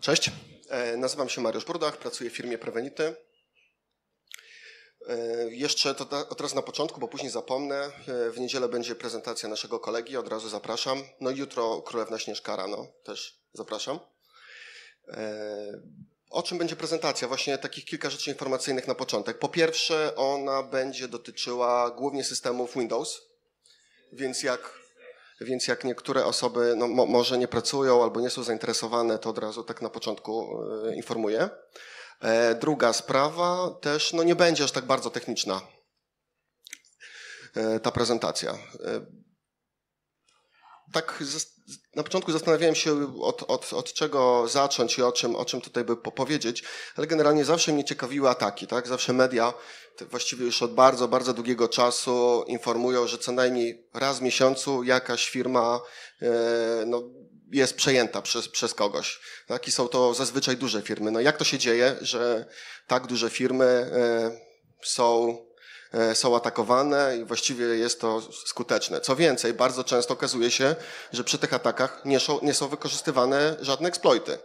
Cześć, e, nazywam się Mariusz Burdach, pracuję w firmie Prevenity. E, jeszcze to, od teraz na początku, bo później zapomnę. E, w niedzielę będzie prezentacja naszego kolegi, od razu zapraszam. No i jutro Królewna Śnieżka rano, też zapraszam. O czym będzie prezentacja? Właśnie takich kilka rzeczy informacyjnych na początek. Po pierwsze, ona będzie dotyczyła głównie systemów Windows, więc jak więc jak niektóre osoby no, mo może nie pracują albo nie są zainteresowane, to od razu tak na początku e, informuję. E, druga sprawa też no, nie będzie aż tak bardzo techniczna e, ta prezentacja. Tak na początku zastanawiałem się od, od, od czego zacząć i o czym, o czym tutaj by powiedzieć, ale generalnie zawsze mnie ciekawiły ataki, tak? Zawsze media właściwie już od bardzo, bardzo długiego czasu informują, że co najmniej raz w miesiącu jakaś firma e, no, jest przejęta przez, przez kogoś. Tak? I są to zazwyczaj duże firmy. No jak to się dzieje, że tak duże firmy e, są E, są atakowane i właściwie jest to skuteczne. Co więcej, bardzo często okazuje się, że przy tych atakach nie są, nie są wykorzystywane żadne eksploity.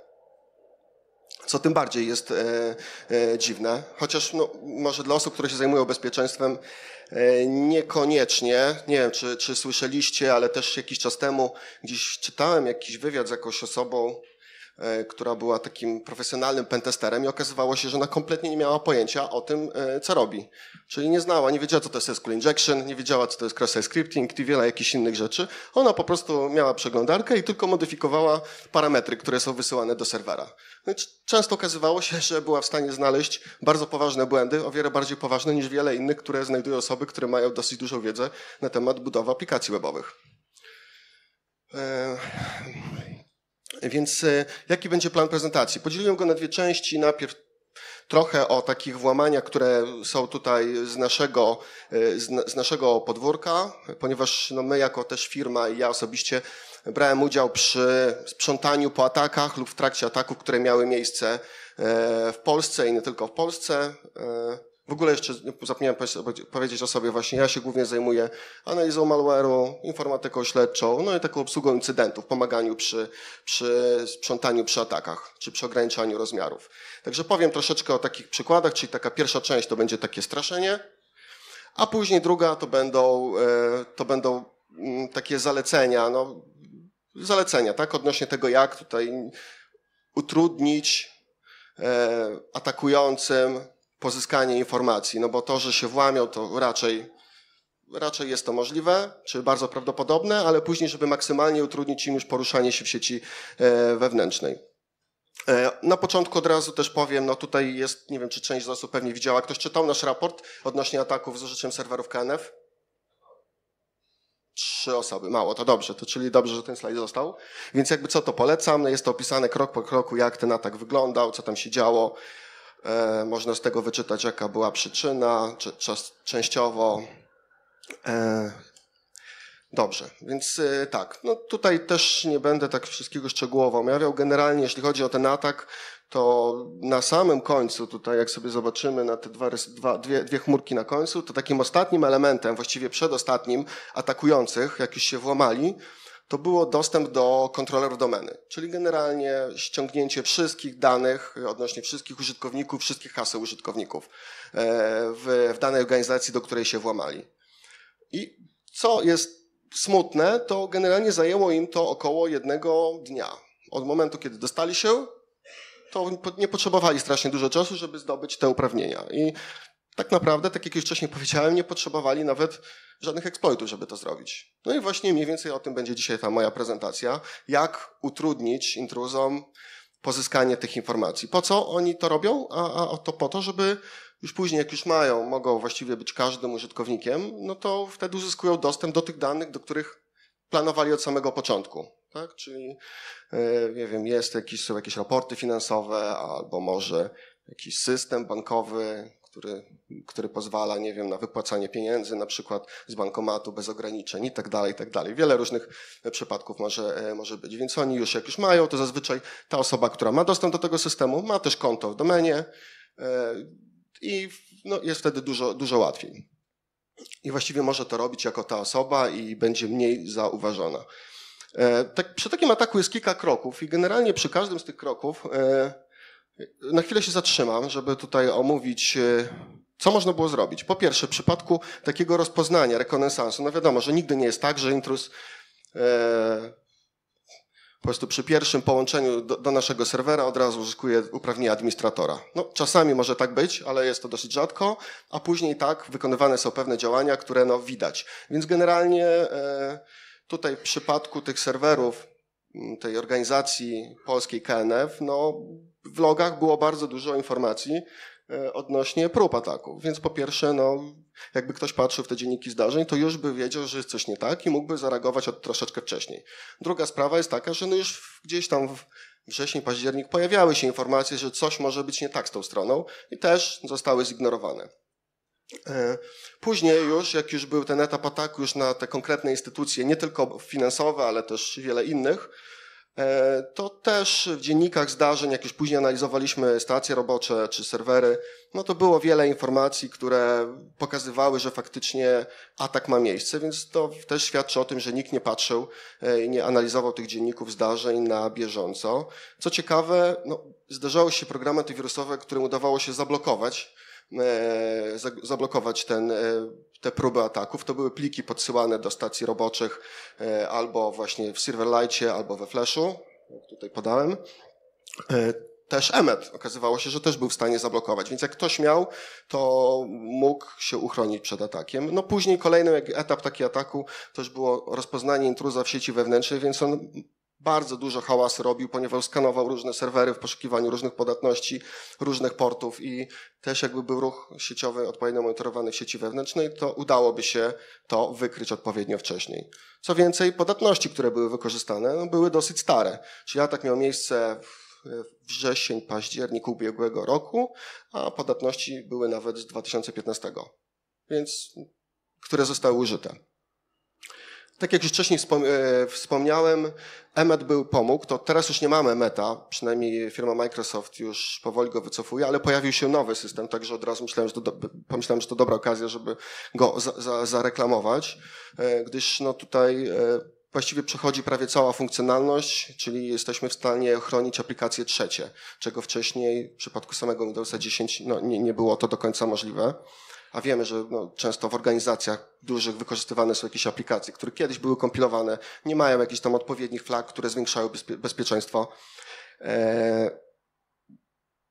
Co tym bardziej jest e, e, dziwne, chociaż no, może dla osób, które się zajmują bezpieczeństwem, Niekoniecznie, nie wiem czy, czy słyszeliście, ale też jakiś czas temu gdzieś czytałem jakiś wywiad z jakąś osobą, E, która była takim profesjonalnym pentesterem i okazywało się, że ona kompletnie nie miała pojęcia o tym, e, co robi. Czyli nie znała, nie wiedziała, co to jest SQL injection, nie wiedziała, co to jest cross-site scripting i wiele jakichś innych rzeczy. Ona po prostu miała przeglądarkę i tylko modyfikowała parametry, które są wysyłane do serwera. No często okazywało się, że była w stanie znaleźć bardzo poważne błędy, o wiele bardziej poważne niż wiele innych, które znajdują osoby, które mają dosyć dużą wiedzę na temat budowy aplikacji webowych. Eee... Więc e, jaki będzie plan prezentacji? Podzieliłem go na dwie części. Najpierw trochę o takich włamaniach, które są tutaj z naszego, e, z, naszego podwórka, ponieważ no my jako też firma i ja osobiście brałem udział przy sprzątaniu po atakach lub w trakcie ataków, które miały miejsce e, w Polsce i nie tylko w Polsce. W ogóle jeszcze zapomniałem powiedzieć o sobie właśnie, ja się głównie zajmuję analizą malware'u, informatyką śledczą, no i taką obsługą incydentów, pomaganiu przy, przy sprzątaniu przy atakach, czy przy ograniczaniu rozmiarów. Także powiem troszeczkę o takich przykładach, czyli taka pierwsza część to będzie takie straszenie, a później druga to będą, e, to będą mm, takie zalecenia, no, zalecenia, tak, odnośnie tego jak tutaj utrudnić e, atakującym pozyskanie informacji, no bo to, że się włamią, to raczej, raczej jest to możliwe, czy bardzo prawdopodobne, ale później, żeby maksymalnie utrudnić im już poruszanie się w sieci e, wewnętrznej. E, na początku od razu też powiem, no tutaj jest, nie wiem czy część z osób pewnie widziała, ktoś czytał nasz raport odnośnie ataków z użyciem serwerów KNF? Trzy osoby, mało, to dobrze, to czyli dobrze, że ten slajd został. Więc jakby co to polecam, no jest to opisane krok po kroku, jak ten atak wyglądał, co tam się działo, E, można z tego wyczytać, jaka była przyczyna, czy czas, częściowo. E, dobrze, więc e, tak, no tutaj też nie będę tak wszystkiego szczegółowo omawiał. Generalnie, jeśli chodzi o ten atak, to na samym końcu, tutaj jak sobie zobaczymy na te dwa, dwa, dwie, dwie chmurki na końcu, to takim ostatnim elementem, właściwie przedostatnim, atakujących, jak już się włamali, to było dostęp do kontrolerów domeny, czyli generalnie ściągnięcie wszystkich danych odnośnie wszystkich użytkowników, wszystkich haseł użytkowników e, w, w danej organizacji, do której się włamali. I co jest smutne, to generalnie zajęło im to około jednego dnia. Od momentu, kiedy dostali się, to nie potrzebowali strasznie dużo czasu, żeby zdobyć te uprawnienia. I tak naprawdę, tak jak już wcześniej powiedziałem, nie potrzebowali nawet żadnych eksploitów, żeby to zrobić. No i właśnie mniej więcej o tym będzie dzisiaj ta moja prezentacja, jak utrudnić intruzom pozyskanie tych informacji. Po co oni to robią? A, a to po to, żeby już później, jak już mają, mogą właściwie być każdym użytkownikiem, no to wtedy uzyskują dostęp do tych danych, do których planowali od samego początku. Tak? Czyli, e, nie wiem, jest jakieś, są jakieś raporty finansowe, albo może jakiś system bankowy, który, który pozwala, nie wiem, na wypłacanie pieniędzy, na przykład z bankomatu bez ograniczeń i tak dalej, i tak dalej. Wiele różnych e, przypadków może, e, może być. Więc oni już, jak już mają, to zazwyczaj ta osoba, która ma dostęp do tego systemu, ma też konto w domenie e, i no, jest wtedy dużo, dużo łatwiej. I właściwie może to robić jako ta osoba i będzie mniej zauważona. Tak, przy takim ataku jest kilka kroków i generalnie przy każdym z tych kroków na chwilę się zatrzymam, żeby tutaj omówić e, co można było zrobić? Po pierwsze, w przypadku takiego rozpoznania, rekonesansu, no wiadomo, że nigdy nie jest tak, że intrus e, po prostu przy pierwszym połączeniu do, do, naszego serwera od razu uzyskuje uprawnienia administratora. No, czasami może tak być, ale jest to dosyć rzadko, a później tak wykonywane są pewne działania, które no, widać. Więc generalnie e, tutaj w przypadku tych serwerów Mm, tej organizacji polskiej KNF, no, w logach było bardzo dużo informacji e, odnośnie prób ataków. Więc po pierwsze, no, jakby ktoś patrzył w te dzienniki zdarzeń, to już by wiedział, że jest coś nie tak i mógłby zareagować od troszeczkę wcześniej. Druga sprawa jest taka, że no już gdzieś tam w wrzesień, październik pojawiały się informacje, że coś może być nie tak z tą stroną i też zostały zignorowane. E, później już, jak już był ten etap ataku już na te konkretne instytucje, nie tylko finansowe, ale też wiele innych, e, to też w dziennikach zdarzeń, jak już później analizowaliśmy stacje robocze czy serwery, no to było wiele informacji, które pokazywały, że faktycznie atak ma miejsce, więc to też świadczy o tym, że nikt nie patrzył e, i nie analizował tych dzienników zdarzeń na bieżąco. Co ciekawe, no, zdarzały się programy antywirusowe, którym udawało się zablokować E, zablokować ten, e, te próby ataków. To były pliki podsyłane do stacji roboczych e, albo właśnie w Silverlightie, albo we Flashu, jak tutaj podałem też Emmet okazywało się, że też był w stanie zablokować. Więc jak ktoś miał, to mógł się uchronić przed atakiem. No później kolejny etap takiego ataku też było rozpoznanie intruza w sieci wewnętrznej, więc on bardzo dużo hałasu robił, ponieważ skanował różne serwery w poszukiwaniu różnych podatności, różnych portów i też jakby był ruch sieciowy odpowiednio monitorowany w sieci wewnętrznej, to udałoby się to wykryć odpowiednio wcześniej. Co więcej, podatności, które były wykorzystane, no, były dosyć stare. Czyli atak miał miejsce wrzesień, październik ubiegłego roku, a podatności były nawet z 2015, więc które zostały użyte. Tak jak już wcześniej e, wspomniałem, Emmet był pomógł, to teraz już nie mamy Meta, przynajmniej firma Microsoft już powoli go wycofuje, ale pojawił się nowy system, także od razu myślałem, że do, pomyślałem, że to dobra okazja, żeby go za, za, zareklamować, e, gdyż no tutaj e, właściwie przechodzi prawie cała funkcjonalność, czyli jesteśmy w stanie chronić aplikacje trzecie, czego wcześniej w przypadku samego Windowsa 10 no, nie, nie było to do końca możliwe a wiemy, że no, często w organizacjach dużych wykorzystywane są jakieś aplikacje, które kiedyś były kompilowane, nie mają jakichś tam odpowiednich flag, które zwiększają bezpie bezpieczeństwo e,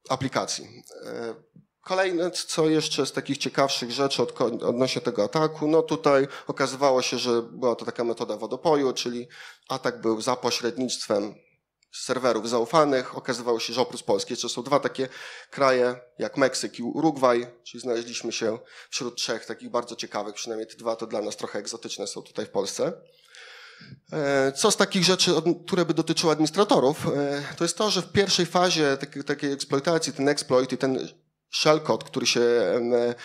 aplikacji. E, Kolejne, co jeszcze z takich ciekawszych rzeczy od, odnośnie tego ataku, no tutaj okazywało się, że była to taka metoda wodopoju, czyli atak był za pośrednictwem serwerów zaufanych okazywało się, że oprócz Polski jeszcze są dwa takie kraje jak Meksyk i Urugwaj, czyli znaleźliśmy się wśród trzech takich bardzo ciekawych, przynajmniej te dwa to dla nas trochę egzotyczne są tutaj w Polsce. E, co z takich rzeczy, które by dotyczyły administratorów, e, to jest to, że w pierwszej fazie takiej, takiej eksploitacji ten exploit i ten shellcode, który się e,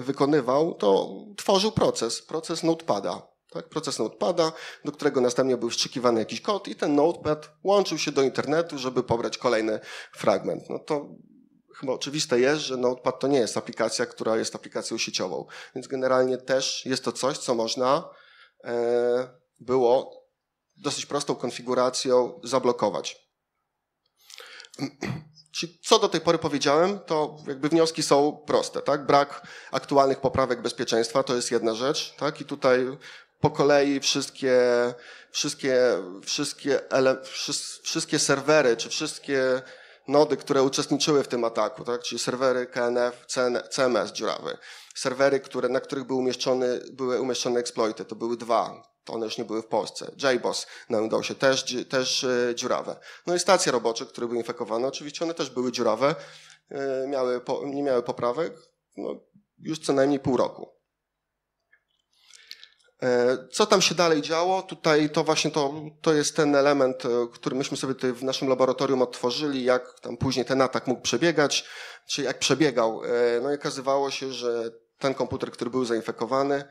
wykonywał, to tworzył proces, proces Notepada. Tak? Proces node pada, do którego następnie był wstrzykiwany jakiś kod i ten notepad łączył się do internetu, żeby pobrać kolejny fragment. No to chyba oczywiste jest, że notepad to nie jest aplikacja, która jest aplikacją sieciową. Więc generalnie też jest to coś, co można e, było dosyć prostą konfiguracją zablokować. co do tej pory powiedziałem, to jakby wnioski są proste, tak? Brak aktualnych poprawek bezpieczeństwa to jest jedna rzecz, tak? I tutaj po kolei wszystkie, wszystkie, wszystkie, ele, wszystkie serwery, czy wszystkie nody, które uczestniczyły w tym ataku, tak? czyli serwery KNF, CMS dziurawy. Serwery, które, na których były umieszczone, były umieszczone exploity, to były dwa, to one już nie były w Polsce. JBoss na Windowsie też, też e, dziurawe. No i stacje robocze, które były infekowane, oczywiście one też były dziurawe, e, miały, nie miały poprawek, no, już co najmniej pół roku. E, co tam się dalej działo? Tutaj to właśnie to, to jest ten element, e, który myśmy sobie tutaj w naszym laboratorium odtworzyli, jak tam później ten atak mógł przebiegać, czy jak przebiegał. E, no i okazywało się, że ten komputer, który był zainfekowany,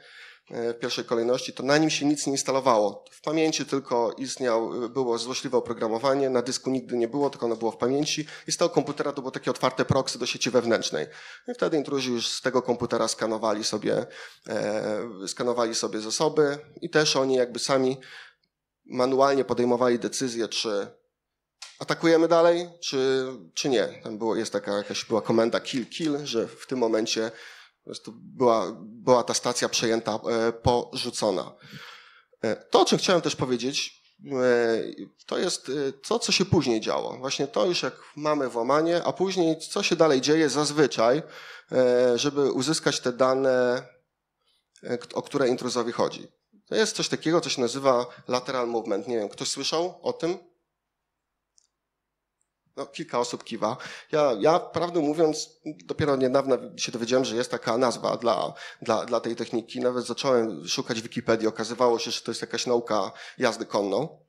E, w pierwszej kolejności, to na nim się nic nie instalowało. W pamięci tylko istniał, e, było złośliwe oprogramowanie, na dysku nigdy nie było, tylko ono było w pamięci i z tego komputera to było takie otwarte proxy do sieci wewnętrznej. No I wtedy intruzi już z tego komputera skanowali sobie, e, skanowali sobie zasoby i też oni jakby sami manualnie podejmowali decyzję, czy atakujemy dalej, czy, czy nie. Tam było, jest taka jakaś była komenda kill, kill, że w tym momencie Zresztą była, była ta stacja przejęta, e, porzucona. E, to, o czym chciałem też powiedzieć, e, to jest to, co się później działo. Właśnie to już jak mamy włamanie, a później co się dalej dzieje zazwyczaj, żeby uzyskać te dane, o które intruzowi chodzi. To jest coś takiego, co się nazywa lateral movement. Nie wiem, ktoś słyszał o tym? No, kilka osób kiwa. Ja, ja, prawdę mówiąc, dopiero niedawno się dowiedziałem, że jest taka nazwa dla, dla, dla tej techniki. Nawet zacząłem szukać w Wikipedii. Okazywało się, że to jest jakaś nauka jazdy konną.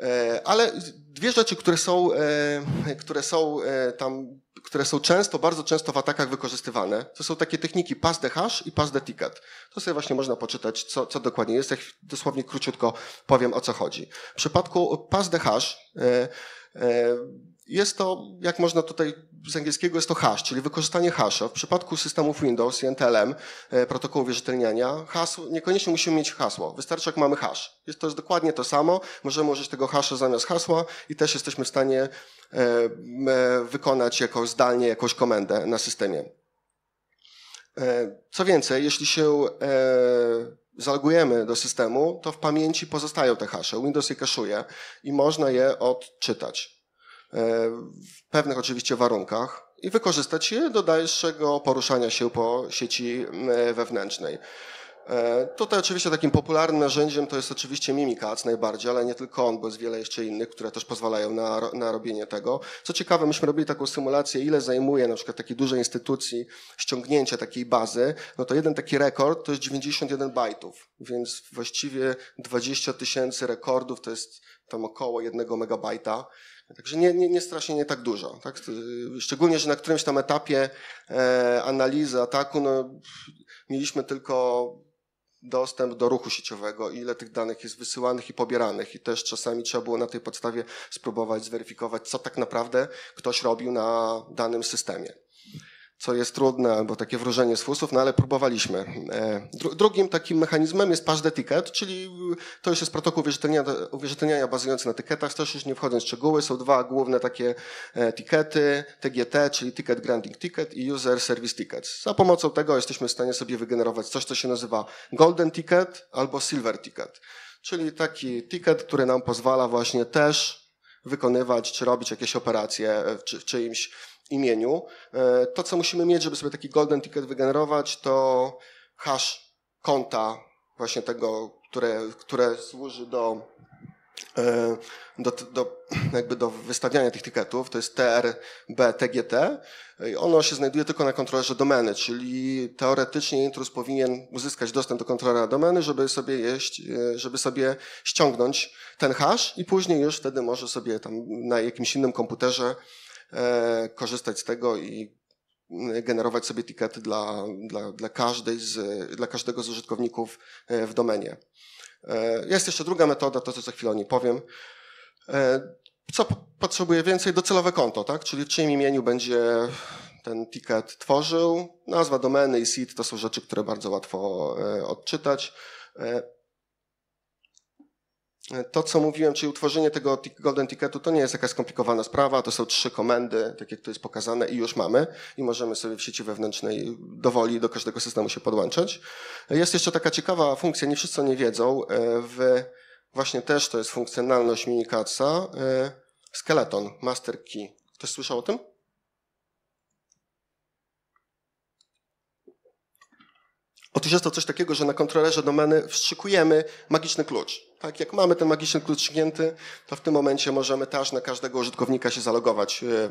E, ale dwie rzeczy, które są, e, które są e, tam które są często, bardzo często w atakach wykorzystywane. To są takie techniki pass the hash i pass the ticket. To sobie właśnie można poczytać, co, co dokładnie jest. Ja dosłownie króciutko powiem, o co chodzi. W przypadku pass the hash, yy, yy, jest to, jak można tutaj z angielskiego, jest to hash, czyli wykorzystanie hasza. W przypadku systemów Windows i NTLM, e, protokołu wierzytelniania, hasło, niekoniecznie musimy mieć hasło. Wystarczy, jak mamy hash. Jest, to jest dokładnie to samo. Możemy użyć tego hasza zamiast hasła i też jesteśmy w stanie e, e, wykonać jakoś zdalnie jakąś komendę na systemie. Co więcej, jeśli się zalogujemy do systemu, to w pamięci pozostają te hasze. Windows je kaszuje i można je odczytać. E, w pewnych oczywiście warunkach i wykorzystać je do dalszego poruszania się po sieci e, wewnętrznej. E, tutaj oczywiście takim popularnym narzędziem to jest oczywiście Mimikatz najbardziej, ale nie tylko on, bo jest wiele jeszcze innych, które też pozwalają na, na robienie tego. Co ciekawe, myśmy robili taką symulację, ile zajmuje na przykład takiej dużej instytucji ściągnięcie takiej bazy. No to jeden taki rekord to jest 91 bajtów, więc właściwie 20 tysięcy rekordów to jest tam około jednego megabajta. Także nie, nie, nie strasznie nie tak dużo. Tak? Szczególnie, że na którymś tam etapie e, analizy ataku no, mieliśmy tylko dostęp do ruchu sieciowego, ile tych danych jest wysyłanych i pobieranych i też czasami trzeba było na tej podstawie spróbować zweryfikować, co tak naprawdę ktoś robił na danym systemie co jest trudne, albo takie wróżenie z fusów, no ale próbowaliśmy. E, drugim takim mechanizmem jest pass ticket, czyli e, to już jest protokół uwierzytelniania, uwierzytelniania bazujący na tyketach, też już nie wchodzi w szczegóły, są dwa główne takie etykiety, TGT, czyli Ticket Granting Ticket i User Service Tickets. Za pomocą tego jesteśmy w stanie sobie wygenerować coś, co się nazywa Golden Ticket albo Silver Ticket, czyli taki ticket, który nam pozwala właśnie też wykonywać czy robić jakieś operacje czy, w czyimś imieniu. E, to, co musimy mieć, żeby sobie taki golden ticket wygenerować, to hash konta właśnie tego, które, które służy do, e, do, do, jakby do wystawiania tych tiketów. To jest TRB-TGT. E, ono się znajduje tylko na kontrolerze domeny, czyli teoretycznie intrus powinien uzyskać dostęp do kontrolera domeny, żeby sobie jeść, żeby sobie ściągnąć ten hash i później już wtedy może sobie tam na jakimś innym komputerze E, korzystać z tego i mm, generować sobie tikety dla, dla, dla, każdej z, dla każdego z użytkowników e, w domenie. E, jest jeszcze druga metoda, to co za chwilę o niej powiem. Co potrzebuje więcej? Docelowe konto, tak? czyli w czyim imieniu będzie ten ticket tworzył. Nazwa domeny i seed to są rzeczy, które bardzo łatwo odczytać to, co mówiłem, czyli utworzenie tego golden ticketu, to nie jest jakaś skomplikowana sprawa, to są trzy komendy, tak jak to jest pokazane i już mamy i możemy sobie w sieci wewnętrznej dowoli do każdego systemu się podłączyć. Jest jeszcze taka ciekawa funkcja, nie wszyscy o niej wiedzą, e, w, właśnie też to jest funkcjonalność minikatsa, e, skeleton, master key. Ktoś słyszał o tym? Otóż jest to coś takiego, że na kontrolerze domeny wstrzykujemy magiczny klucz. Tak, jak mamy ten magiczny klucz wstrzyknięty, to w tym momencie możemy też na każdego użytkownika się zalogować e, e,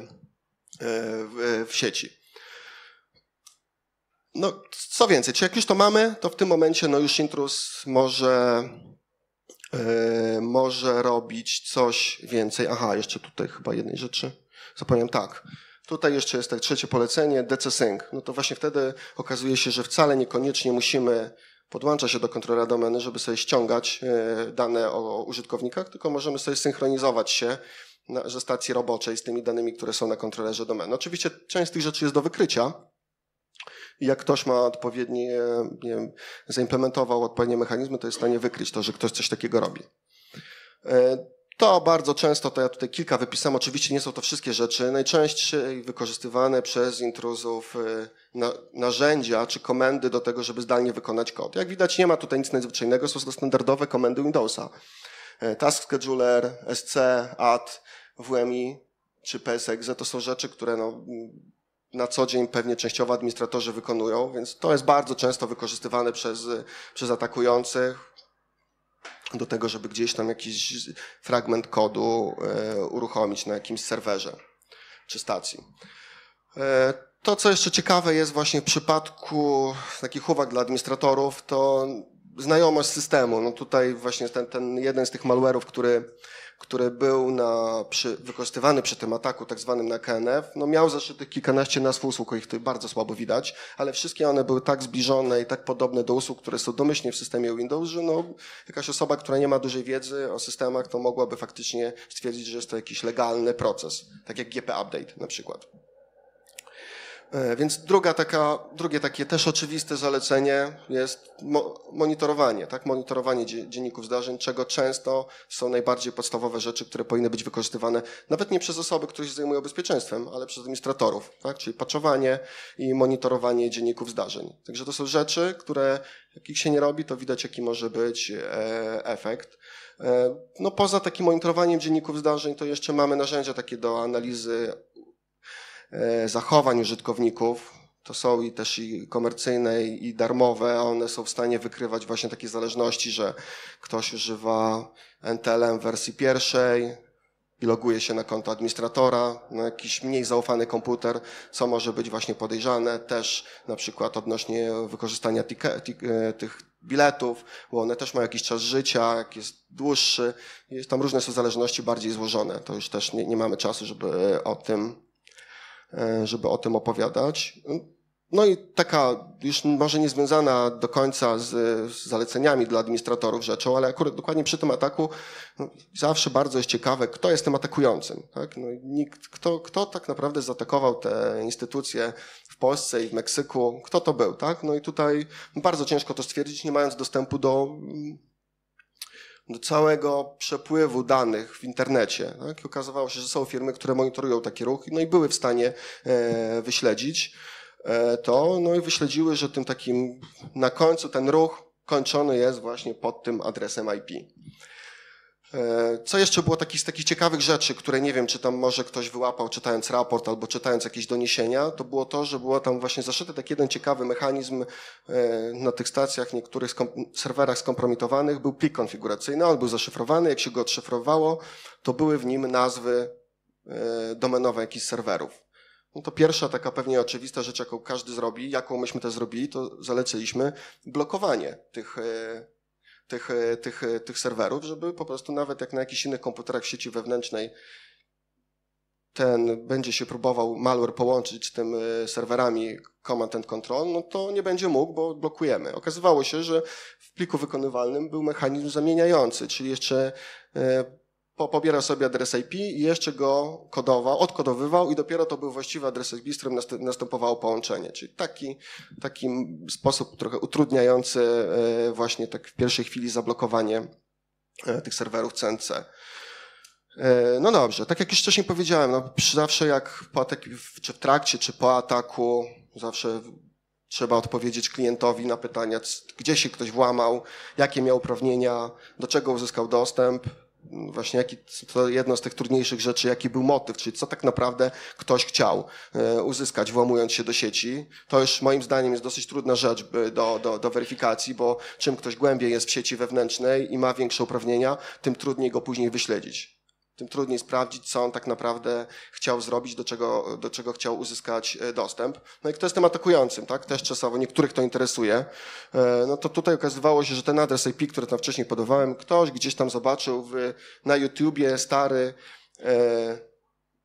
e, w sieci. No, co więcej, czy jak już to mamy, to w tym momencie no już intrus może, yy, może robić coś więcej. Aha, jeszcze tutaj chyba jednej rzeczy. Zapomniałem, tak. Tutaj jeszcze jest tak trzecie polecenie, DC-Sync. No to właśnie wtedy okazuje się, że wcale niekoniecznie musimy podłączać się do kontrolera domeny, żeby sobie ściągać e, dane o użytkownikach, tylko możemy sobie synchronizować się ze stacji roboczej z tymi danymi, które są na kontrolerze domeny. Oczywiście część z tych rzeczy jest do wykrycia, jak ktoś ma odpowiednie, e, nie wiem, zaimplementował odpowiednie mechanizmy, to jest w stanie wykryć to, że ktoś coś takiego robi. E, to bardzo często, to ja tutaj kilka wypisałem, oczywiście nie są to wszystkie rzeczy, najczęściej wykorzystywane przez intruzów y, narzędzia czy komendy do tego, żeby zdalnie wykonać kod. Jak widać nie ma tutaj nic nadzwyczajnego, są to standardowe komendy Windowsa. Y, Task Scheduler, SC, AD, WMI czy PSEXE to są rzeczy, które no, mm, na co dzień pewnie częściowo administratorzy wykonują, więc to jest bardzo często wykorzystywane przez, y, przez atakujących do tego, żeby gdzieś tam jakiś fragment kodu e, uruchomić na jakimś serwerze czy stacji. E, to, co jeszcze ciekawe jest właśnie w przypadku takich uwag dla administratorów, to znajomość systemu. No tutaj właśnie ten, ten jeden z tych malware'ów, który który był na, przy, wykorzystywany przy tym ataku tak zwanym na KNF, no miał zaszytych kilkanaście nazw usług, o ich bardzo słabo widać, ale wszystkie one były tak zbliżone i tak podobne do usług, które są domyślnie w systemie Windows, że no, jakaś osoba, która nie ma dużej wiedzy o systemach, to mogłaby faktycznie stwierdzić, że jest to jakiś legalny proces, tak jak GP Update na przykład. E, więc druga taka, drugie takie też oczywiste zalecenie jest monitorowanie, tak? Monitorowanie dzienników zdarzeń, czego często są najbardziej podstawowe rzeczy, które powinny być wykorzystywane nawet nie przez osoby, które się zajmują bezpieczeństwem, ale przez administratorów, tak? Czyli paczowanie i monitorowanie dzienników zdarzeń. Także to są rzeczy, które jak ich się nie robi, to widać jaki może być e, efekt. E, no poza takim monitorowaniem dzienników zdarzeń, to jeszcze mamy narzędzia takie do analizy E, zachowań użytkowników, to są i też i komercyjne, i darmowe, a one są w stanie wykrywać właśnie takie zależności, że ktoś używa NTLM wersji pierwszej i loguje się na konto administratora, na no, jakiś mniej zaufany komputer, co może być właśnie podejrzane, też na przykład odnośnie wykorzystania e, tych biletów, bo one też mają jakiś czas życia, jak jest dłuższy, jest tam różne są zależności bardziej złożone, to już też nie, nie mamy czasu, żeby e, o tym E, żeby o tym opowiadać. No i taka już może niezwiązana do końca z, z, zaleceniami dla administratorów rzeczą, ale akurat dokładnie przy tym ataku no, zawsze bardzo jest ciekawe, kto jest tym atakującym. Tak? No, nikt, kto, kto tak naprawdę zaatakował te instytucje w Polsce i w Meksyku, kto to był. Tak? No i tutaj bardzo ciężko to stwierdzić, nie mając dostępu do do całego przepływu danych w internecie. Tak? I okazywało się, że są firmy, które monitorują taki ruch, no i były w stanie e, wyśledzić e, to, no i wyśledziły, że tym takim na końcu ten ruch kończony jest właśnie pod tym adresem IP. E, co jeszcze było takich, z takich ciekawych rzeczy, które nie wiem, czy tam może ktoś wyłapał czytając raport albo czytając jakieś doniesienia, to było to, że było tam właśnie zaszyty taki jeden ciekawy mechanizm e, na tych stacjach, niektórych skom- serwerach skompromitowanych, był plik konfiguracyjny, on był zaszyfrowany, jak się go odszyfrowało, to były w nim nazwy e, domenowe jakichś serwerów. No to pierwsza taka pewnie oczywista rzecz, jaką każdy zrobi, jaką myśmy to zrobili, to zaleciliśmy blokowanie tych tych, e, tych, e, tych serwerów, żeby po prostu nawet jak na jakichś innych komputerach sieci wewnętrznej ten będzie się próbował malware połączyć z tym e, serwerami command and control, no to nie będzie mógł, bo blokujemy. Okazywało się, że w pliku wykonywalnym był mechanizm zamieniający, czyli jeszcze po, pobierał sobie adres IP i jeszcze go kodował, odkodowywał i dopiero to był właściwy adres IP, z którym następowało połączenie. Czyli taki, taki sposób trochę utrudniający e, właśnie tak w pierwszej chwili zablokowanie e, tych serwerów CNC. E, no dobrze, tak jak już wcześniej powiedziałem, no zawsze jak po ataku, czy w trakcie, czy po ataku, zawsze trzeba odpowiedzieć klientowi na pytania, gdzie się ktoś włamał, jakie miał uprawnienia, do czego uzyskał dostęp właśnie jaki, to jedno z tych trudniejszych rzeczy, jaki był motyw, czyli co tak naprawdę ktoś chciał e, uzyskać, włamując się do sieci. To już moim zdaniem jest dosyć trudna rzecz do, do, do weryfikacji, bo czym ktoś głębiej jest w sieci wewnętrznej i ma większe uprawnienia, tym trudniej go później wyśledzić tym trudniej sprawdzić, co on tak naprawdę chciał zrobić, do czego, do czego chciał uzyskać e, dostęp. No i kto jest tym atakującym, tak? Też czasowo niektórych to interesuje. E, no to tutaj okazywało się, że ten adres IP, który tam wcześniej podawałem, ktoś gdzieś tam zobaczył w, na YouTubie stary, e,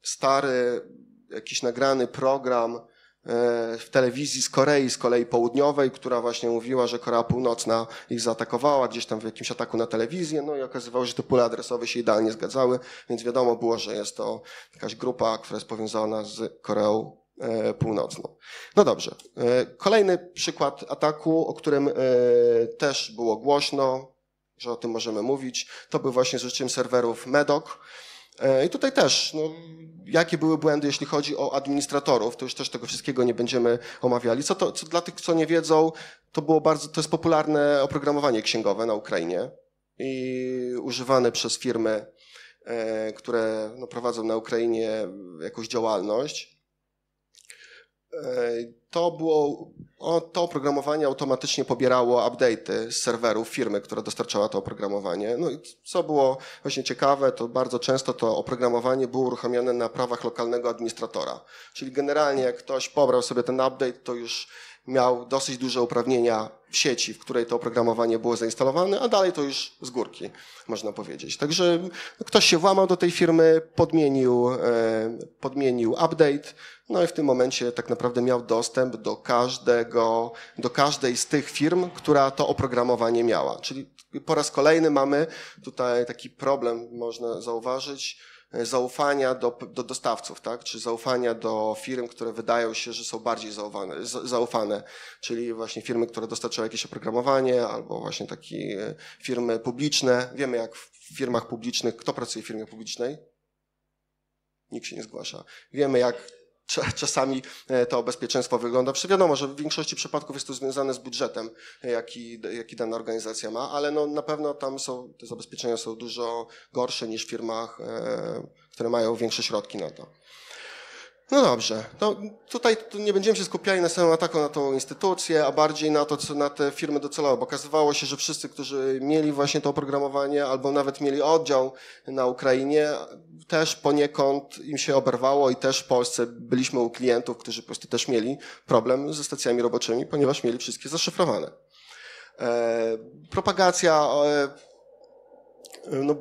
stary jakiś nagrany program E, w telewizji z Korei, z Kolei Południowej, która właśnie mówiła, że Korea Północna ich zaatakowała gdzieś tam w jakimś ataku na telewizję, no i okazywało się, że te pule adresowe się idealnie zgadzały, więc wiadomo było, że jest to jakaś grupa, która jest powiązana z Koreą e, Północną. No dobrze. E, kolejny przykład ataku, o którym też było głośno, że o tym możemy mówić, to był właśnie z użyciem serwerów MEDOC. E, I tutaj też, no, jakie były błędy, jeśli chodzi o administratorów, to już też tego wszystkiego nie będziemy omawiali. Co, to, co dla tych, co nie wiedzą, to było bardzo, to jest popularne oprogramowanie księgowe na Ukrainie i używane przez firmy, e, które no, prowadzą na Ukrainie jakąś działalność. E, to było, o, to oprogramowanie automatycznie pobierało update'y z serwerów firmy, która dostarczała to oprogramowanie. No i co było właśnie ciekawe, to bardzo często to oprogramowanie było uruchamiane na prawach lokalnego administratora. Czyli generalnie jak ktoś pobrał sobie ten update, to już miał dosyć duże uprawnienia w sieci, w której to oprogramowanie było zainstalowane, a dalej to już z górki, można powiedzieć. Także no, ktoś się włamał do tej firmy, podmienił, e, podmienił update, no i w tym momencie tak naprawdę miał dostęp do każdego, do każdej z tych firm, która to oprogramowanie miała. Czyli po raz kolejny mamy tutaj taki problem, można zauważyć, E, zaufania do, do dostawców, tak? czy zaufania do firm, które wydają się, że są bardziej zaufane, zaufane, czyli właśnie firmy, które dostarczają jakieś oprogramowanie, albo właśnie takie e, firmy publiczne. Wiemy, jak w firmach publicznych, kto pracuje w firmie publicznej? Nikt się nie zgłasza. Wiemy, jak czasami e, to bezpieczeństwo wygląda. Wiadomo, że w większości przypadków jest to związane z budżetem, jaki, jaki dana organizacja ma, ale no, na pewno tam są, te zabezpieczenia są dużo gorsze niż w firmach, e, które mają większe środki na to. No dobrze. tutaj nie będziemy się skupiali na samym ataku na tą instytucję, a bardziej na to, co na te firmy docelowe, Bo okazywało się, że wszyscy, którzy mieli właśnie to oprogramowanie albo nawet mieli oddział na Ukrainie, też poniekąd im się oberwało i też w Polsce byliśmy u klientów, którzy po prostu też mieli problem ze stacjami roboczymi, ponieważ mieli wszystkie zaszyfrowane. E, propagacja, e, no,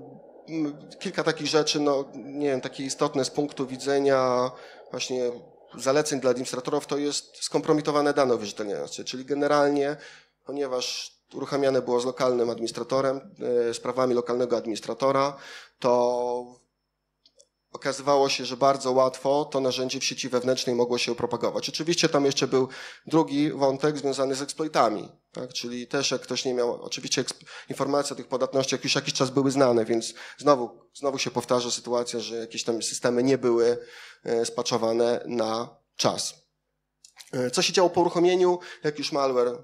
kilka takich rzeczy, no nie wiem, takie istotne z punktu widzenia właśnie zaleceń dla administratorów to jest skompromitowane dane uwierzytelniające, czyli generalnie, ponieważ uruchamiane było z lokalnym administratorem, e, sprawami lokalnego administratora, to okazywało się, że bardzo łatwo to narzędzie w sieci wewnętrznej mogło się propagować. Oczywiście tam jeszcze był drugi wątek związany z exploitami, tak? czyli też jak ktoś nie miał, oczywiście informacje o tych podatnościach już jakiś czas były znane, więc znowu, znowu się powtarza sytuacja, że jakieś tam systemy nie były e, spaczowane na czas. E, co się działo po uruchomieniu, jak już malware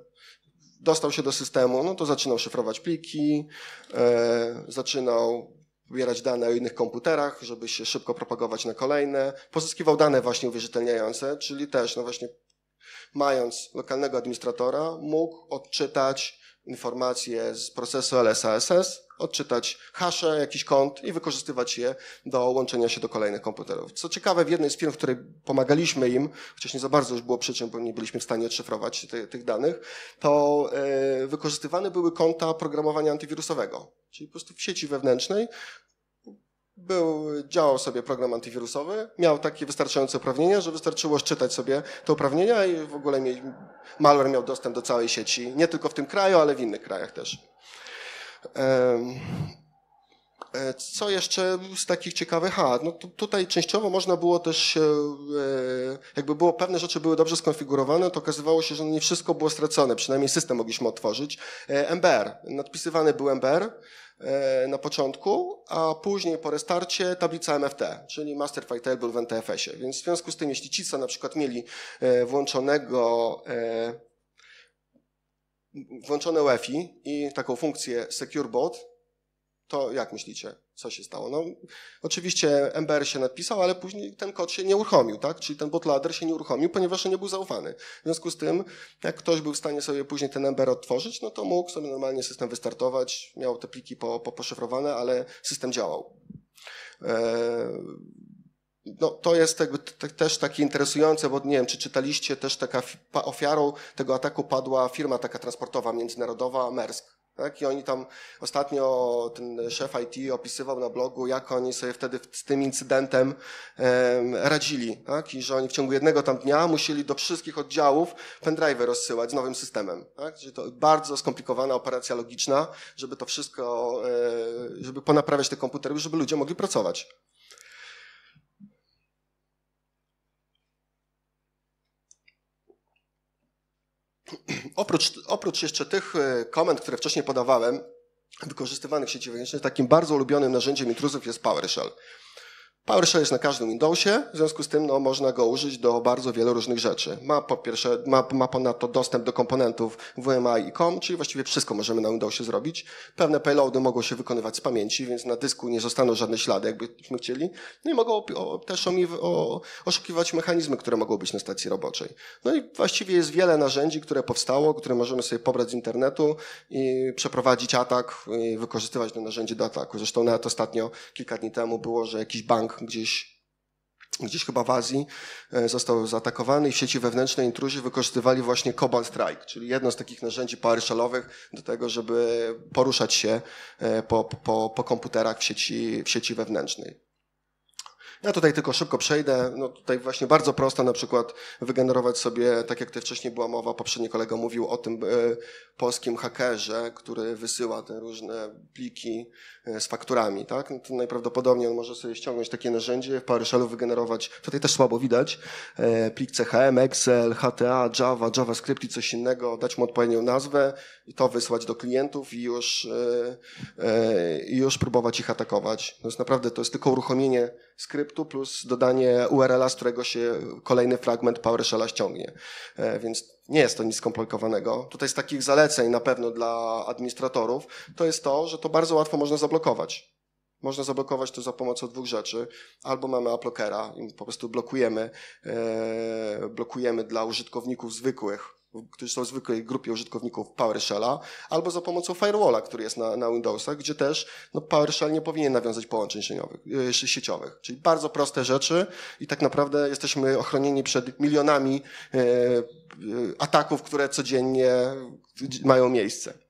dostał się do systemu, no to zaczynał szyfrować pliki, e, zaczynał ubierać dane o innych komputerach, żeby się szybko propagować na kolejne. Pozyskiwał dane właśnie uwierzytelniające, czyli też, no właśnie, mając lokalnego administratora, mógł odczytać informacje z procesu LSASS, odczytać hasze, jakiś kont i wykorzystywać je do łączenia się do kolejnych komputerów. Co ciekawe, w jednej z firm, w której pomagaliśmy im, chociaż nie za bardzo już było przyczyn, bo nie byliśmy w stanie odszyfrować te, tych danych, to yy, wykorzystywane były konta programowania antywirusowego. Czyli po prostu w sieci wewnętrznej był, działał sobie program antywirusowy, miał takie wystarczające uprawnienia, że wystarczyło szczytać sobie te uprawnienia i w ogóle mieć, malware miał dostęp do całej sieci, nie tylko w tym kraju, ale w innych krajach też. E, co jeszcze z takich ciekawych? Ha, no tutaj częściowo można było też, e, jakby było pewne rzeczy były dobrze skonfigurowane, to okazywało się, że nie wszystko było stracone, przynajmniej system mogliśmy otworzyć. E, MBR, nadpisywany był MBR, E, na początku, a później po restarcie tablica MFT, czyli Master File Table w NTFS-ie. Więc w związku z tym, jeśli ci, co na przykład mieli e, włączonego e, włączone UEFI i taką funkcję Secure Boot, to jak myślicie? co się stało? No, oczywiście MBR się napisał, ale później ten kod się nie uruchomił, tak? Czyli ten bootloader się nie uruchomił, ponieważ on nie był zaufany. W związku z tym, jak ktoś był w stanie sobie później ten MBR odtworzyć, no to mógł sobie normalnie system wystartować, miał te pliki po, po, poszyfrowane, ale system działał. E, no, to jest jakby też takie interesujące, bo nie wiem, czy czytaliście, też taka ofiarą tego ataku padła firma taka transportowa międzynarodowa, Maersk. Tak? I oni tam ostatnio ten szef IT opisywał na blogu, jak oni sobie wtedy z tym incydentem radzili. Tak? I że oni w ciągu jednego tam dnia musieli do wszystkich oddziałów pendrive rozsyłać z nowym systemem. Tak? Czyli to bardzo skomplikowana operacja logiczna, żeby to wszystko, e, żeby ponaprawiać te komputery, żeby ludzie mogli pracować. oprócz, oprócz jeszcze tych e, komend, które wcześniej podawałem, wykorzystywanych w sieci wewnętrznej, takim bardzo ulubionym narzędziem intruzów jest PowerShell. PowerShell jest na każdym Windowsie, w związku z tym no, można go użyć do bardzo wielu różnych rzeczy. Ma, po pierwsze, ma, ma ponadto dostęp do komponentów WMI i COM, czyli właściwie wszystko możemy na Windowsie zrobić. Pewne payloady mogą się wykonywać z pamięci, więc na dysku nie zostaną żadne ślady, jakbyśmy chcieli. No i mogą o, też o, o, oszukiwać mechanizmy, które mogą być na stacji roboczej. No i właściwie jest wiele narzędzi, które powstało, które możemy sobie pobrać z internetu i przeprowadzić atak, i wykorzystywać to narzędzie do ataku. Zresztą nawet ostatnio, kilka dni temu było, że jakiś bank gdzieś, gdzieś chyba w Azji, e, został zaatakowany i w sieci wewnętrznej intruzi wykorzystywali właśnie Cobalt Strike, czyli jedno z takich narzędzi PowerShellowych do tego, żeby poruszać się e, po, po, po komputerach w sieci, w sieci wewnętrznej. Ja tutaj tylko szybko przejdę. No tutaj właśnie bardzo prosto na przykład wygenerować sobie, tak jak tutaj wcześniej była mowa, poprzedni kolega mówił o tym e, polskim hakerze, który wysyła te różne pliki e, z fakturami, tak? No to najprawdopodobniej on może sobie ściągnąć takie narzędzie, w PowerShellu wygenerować, tutaj też słabo widać, e, plik CHM, Excel, HTA, Java, JavaScript i coś innego, dać mu odpowiednią nazwę i to wysłać do klientów i już, i już próbować ich atakować. To jest naprawdę, to jest tylko uruchomienie skryptu plus dodanie URL-a, z którego się kolejny fragment PowerShell'a ściągnie. E, więc nie jest to nic skomplikowanego. Tutaj z takich zaleceń na pewno dla administratorów to jest to, że to bardzo łatwo można zablokować. Można zablokować to za pomocą dwóch rzeczy. Albo mamy aplokera i po prostu blokujemy, e, blokujemy dla użytkowników zwykłych którzy są w zwykłej grupie użytkowników PowerShella, albo za pomocą firewalla, który jest na, na Windowsach, gdzie też no, PowerShell nie powinien nawiązać połączeń y, sieciowych. Czyli bardzo proste rzeczy i tak naprawdę jesteśmy ochronieni przed milionami e, e ataków, które codziennie mają miejsce.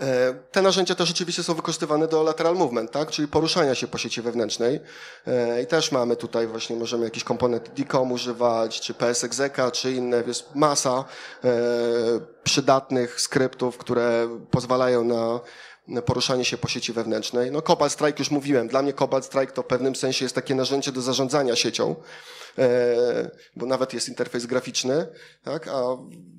E, te narzędzia też rzeczywiście są wykorzystywane do lateral movement, tak? czyli poruszania się po sieci wewnętrznej. E, I też mamy tutaj właśnie, możemy jakiś komponent DICOM używać, czy PSExeca, czy inne. Jest masa e, przydatnych skryptów, które pozwalają na E, poruszanie się po sieci wewnętrznej. No Cobalt Strike już mówiłem, dla mnie Cobalt Strike to w pewnym sensie jest takie narzędzie do zarządzania siecią, e, bo nawet jest interfejs graficzny, tak, a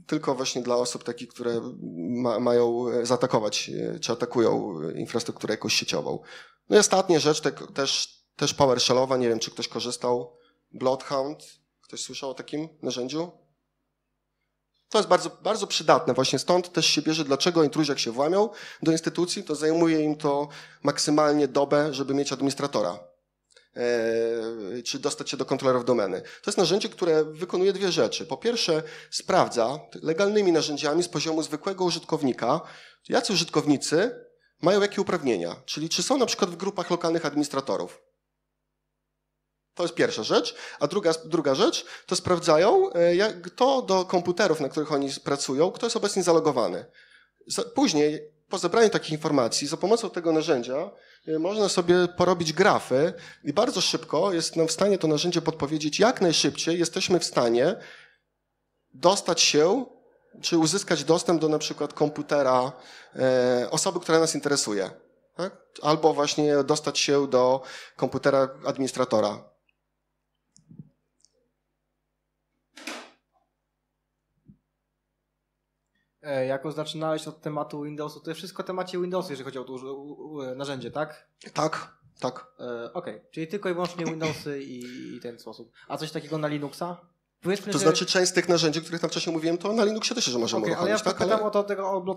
tylko właśnie dla osób takich, które ma, mają e, zaatakować, czy atakują infrastrukturę jakąś sieciową. No i ostatnia rzecz, te, też, też PowerShellowa, nie wiem, czy ktoś korzystał, Bloodhound, ktoś słyszał o takim narzędziu? To jest bardzo, bardzo przydatne. Właśnie stąd też się bierze, dlaczego intruziak się włamiał do instytucji, to zajmuje im to maksymalnie dobę, żeby mieć administratora. E, czy dostać się do kontrolerów domeny. To jest narzędzie, które wykonuje dwie rzeczy. Po pierwsze, sprawdza legalnymi narzędziami z poziomu zwykłego użytkownika, jacy użytkownicy mają jakie uprawnienia, czyli czy są na przykład w grupach lokalnych administratorów. To jest pierwsza rzecz. A druga, druga rzecz, to sprawdzają, e, jak do komputerów, na których oni pracują, kto jest obecnie zalogowany. Później, po zebraniu takich informacji, za pomocą tego narzędzia, e, można sobie porobić grafy i bardzo szybko jest nam w stanie to narzędzie podpowiedzieć, jak najszybciej jesteśmy w stanie dostać się czy uzyskać dostęp do na przykład komputera e, osoby, która nas interesuje. Tak? Albo właśnie dostać się do komputera administratora E, jako zaczynałeś od tematu Windowsu, to jest wszystko o temacie Windowsu, jeżeli chodzi o to e, narzędzie, tak? Tak, tak. E, okej, okay. czyli tylko i wyłącznie Windowsy i, i, ten sposób. A coś takiego na Linuxa? Powiedzmy, to że... znaczy część z tych narzędzi, o których tam wcześniej mówiłem, to na Linuxie też że możemy okay, uruchomić, ale ja tak, tak? ale... o to, tego o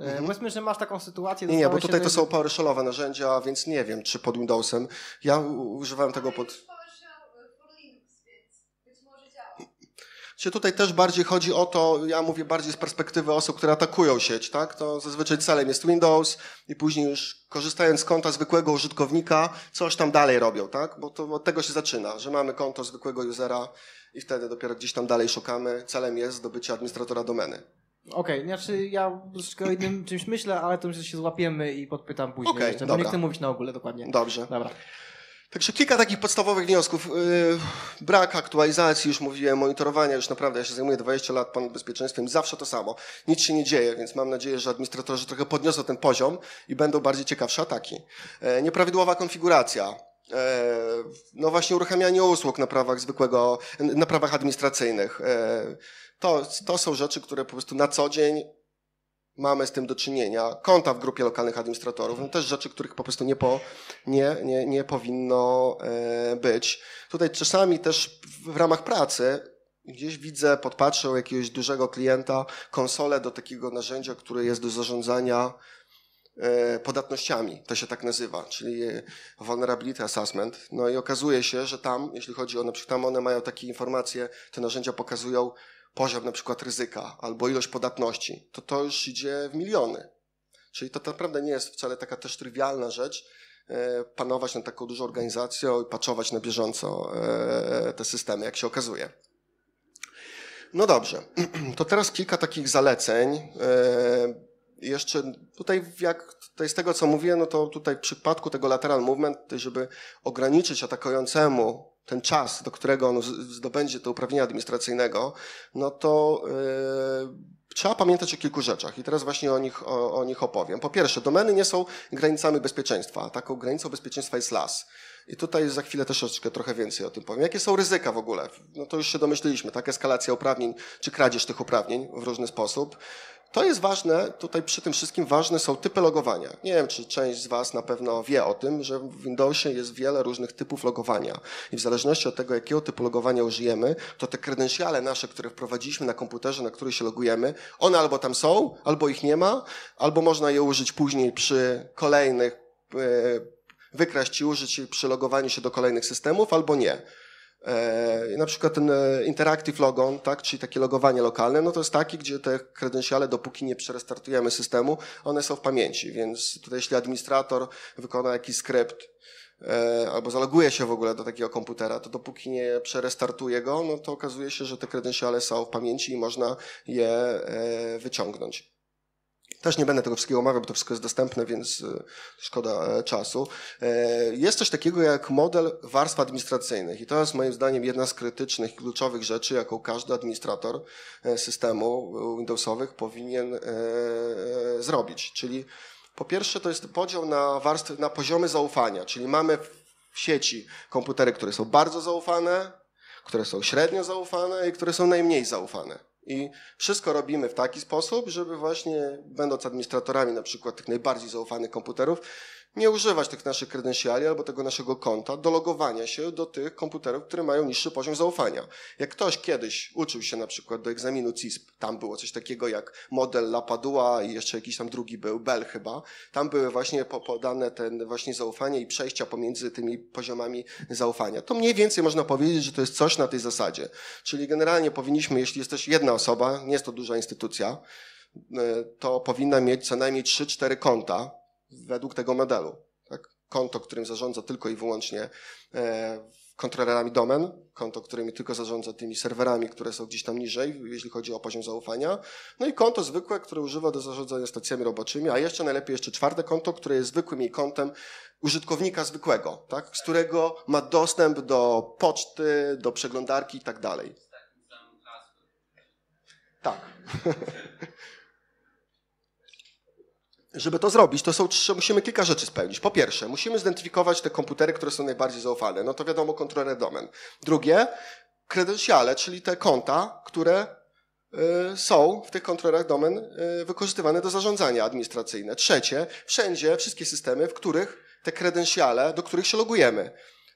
Mhm. Powiedzmy, że masz taką sytuację... Nie, nie, bo tutaj to są PowerShellowe narzędzia, więc nie wiem, czy pod Windowsem. Ja używałem tego pod... Czy tutaj też bardziej chodzi o to, ja mówię bardziej z perspektywy osób, które atakują sieć, tak? To zazwyczaj celem jest Windows i później już korzystając z konta zwykłego użytkownika, coś tam dalej robią, tak? Bo to od tego się zaczyna, że mamy konto zwykłego usera i wtedy dopiero gdzieś tam dalej szukamy. Celem jest zdobycie administratora domeny. Okej, okay, znaczy ja troszeczkę o innym czymś myślę, ale to myślę, że się złapiemy i podpytam później. Okay, jeszcze, bo nie chcę mówić na ogóle dokładnie. Dobrze. Dobra. Także kilka takich podstawowych wniosków. Y, brak aktualizacji, już mówiłem, monitorowania, już naprawdę ja się zajmuję 20 lat pan bezpieczeństwem, zawsze to samo. Nic się nie dzieje, więc mam nadzieję, że administratorzy trochę podniosą ten poziom i będą bardziej ciekawsze ataki. E, nieprawidłowa konfiguracja. E, no właśnie uruchamianie usług na prawach zwykłego, na prawach administracyjnych. E, to, to są rzeczy, które po prostu na co dzień mamy z tym do czynienia, konta w grupie lokalnych administratorów, no też rzeczy, których po prostu nie, po, nie, nie, nie powinno e, być. Tutaj czasami też w ramach pracy gdzieś widzę, podpatrzę jakiegoś dużego klienta konsolę do takiego narzędzia, które jest do zarządzania e, podatnościami, to się tak nazywa, czyli e, vulnerability assessment. No i okazuje się, że tam, jeśli chodzi o, na przykład tam one mają takie informacje, te narzędzia pokazują, poziom na przykład ryzyka albo ilość podatności, to to już idzie w miliony. Czyli to naprawdę nie jest wcale taka też trywialna rzecz, e, panować nad taką dużą organizacją i patrzować na bieżąco e, te systemy, jak się okazuje. No dobrze, to teraz kilka takich zaleceń. E, jeszcze tutaj, jak tutaj z tego co mówię, no to tutaj w przypadku tego lateral movement, żeby ograniczyć atakującemu ten czas, do którego on zdobędzie to uprawnienia administracyjnego, no to yy, trzeba pamiętać o kilku rzeczach i teraz właśnie o nich, o, o nich opowiem. Po pierwsze, domeny nie są granicami bezpieczeństwa. Taką granicą bezpieczeństwa jest las. I tutaj za chwilę też troszeczkę trochę więcej o tym powiem. Jakie są ryzyka w ogóle? No to już się domyśliliśmy, tak? Eskalacja uprawnień, czy kradzież tych uprawnień w różny sposób. To jest ważne, tutaj przy tym wszystkim ważne są typy logowania. Nie wiem, czy część z Was na pewno wie o tym, że w Windowsie jest wiele różnych typów logowania i w zależności od tego, jakiego typu logowania użyjemy, to te kredensiale nasze, które wprowadziliśmy na komputerze, na który się logujemy, one albo tam są, albo ich nie ma, albo można je użyć później przy kolejnych, e, wykraść i użyć przy logowaniu się do kolejnych systemów, albo nie. E, na przykład ten e, interactive logon, tak, czyli takie logowanie lokalne, no to jest taki, gdzie te kredensiale, dopóki nie przerestartujemy systemu, one są w pamięci, więc tutaj jeśli administrator wykona jakiś skrypt, e, albo zaloguje się w ogóle do takiego komputera, to dopóki nie przerestartuje go, no to okazuje się, że te kredensiale są w pamięci i można je wyciągnąć. Też nie będę tego wszystkiego omawiał, bo to wszystko jest dostępne, więc e, szkoda e, czasu. E, jest coś takiego jak model warstw administracyjnych i to jest moim zdaniem jedna z krytycznych, kluczowych rzeczy, jaką każdy administrator systemu Windowsowych powinien zrobić. Czyli po pierwsze to jest podział na warstwy, na poziomy zaufania, czyli mamy w sieci komputery, które są bardzo zaufane, które są średnio zaufane i które są najmniej zaufane. I wszystko robimy w taki sposób, żeby właśnie, będąc administratorami na przykład tych najbardziej zaufanych komputerów, nie używać tych naszych kredensiali albo tego naszego konta do logowania się do tych komputerów, które mają niższy poziom zaufania. Jak ktoś kiedyś uczył się na przykład do egzaminu CISP, tam było coś takiego jak model Lapadua i jeszcze jakiś tam drugi był, Bell chyba, tam były właśnie podane ten właśnie zaufanie i przejścia pomiędzy tymi poziomami zaufania. To mniej więcej można powiedzieć, że to jest coś na tej zasadzie. Czyli generalnie powinniśmy, jeśli jesteś jedna osoba, nie jest to duża instytucja, e, to powinna mieć co najmniej 3-4 konta, według tego modelu, Tak? Konto, którym zarządza tylko i wyłącznie e, kontrolerami domen, konto, którymi tylko zarządza tymi serwerami, które są gdzieś tam niżej, jeśli chodzi o poziom zaufania, no i konto zwykłe, które używa do zarządzania stacjami roboczymi, a jeszcze najlepiej jeszcze czwarte konto, które jest zwykłym jej kontem użytkownika zwykłego, tak, z którego ma dostęp do poczty, do przeglądarki i tak dalej. Tak. żeby to zrobić, to są trzy, musimy kilka rzeczy spełnić. Po pierwsze, musimy zidentyfikować te komputery, które są najbardziej zaufane. No to wiadomo, kontroler domen. Drugie, kredensiale, czyli te konta, które y, są w tych kontrolerach domen y, wykorzystywane do zarządzania administracyjne. Trzecie, wszędzie, wszystkie systemy, w których te kredensiale, do których się logujemy.